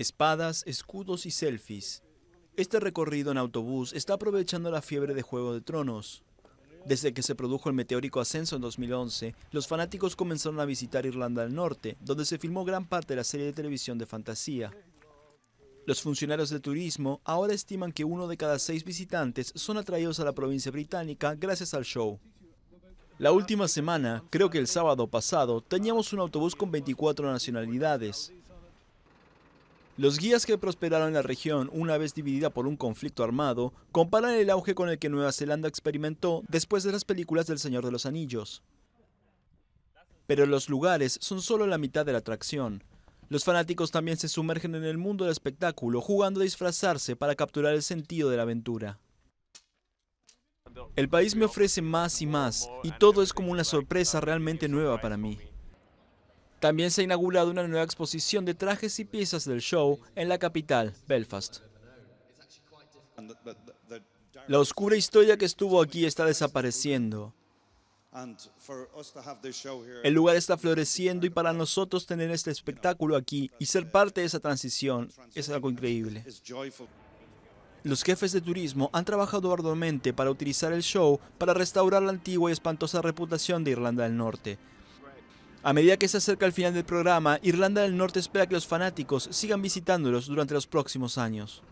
Espadas, escudos y selfies. Este recorrido en autobús está aprovechando la fiebre de Juego de Tronos. Desde que se produjo el meteórico ascenso en 2011, los fanáticos comenzaron a visitar Irlanda del Norte, donde se filmó gran parte de la serie de televisión de fantasía. Los funcionarios de turismo ahora estiman que uno de cada seis visitantes son atraídos a la provincia británica gracias al show. La última semana, creo que el sábado pasado, teníamos un autobús con 24 nacionalidades. Los guías que prosperaron en la región una vez dividida por un conflicto armado comparan el auge con el que Nueva Zelanda experimentó después de las películas del Señor de los Anillos. Pero los lugares son solo la mitad de la atracción. Los fanáticos también se sumergen en el mundo del espectáculo, jugando a disfrazarse para capturar el sentido de la aventura. El país me ofrece más y más, y todo es como una sorpresa realmente nueva para mí. También se ha inaugurado una nueva exposición de trajes y piezas del show en la capital, Belfast. La oscura historia que estuvo aquí está desapareciendo. El lugar está floreciendo y para nosotros tener este espectáculo aquí y ser parte de esa transición es algo increíble. Los jefes de turismo han trabajado arduamente para utilizar el show para restaurar la antigua y espantosa reputación de Irlanda del Norte. A medida que se acerca el final del programa, Irlanda del Norte espera que los fanáticos sigan visitándolos durante los próximos años.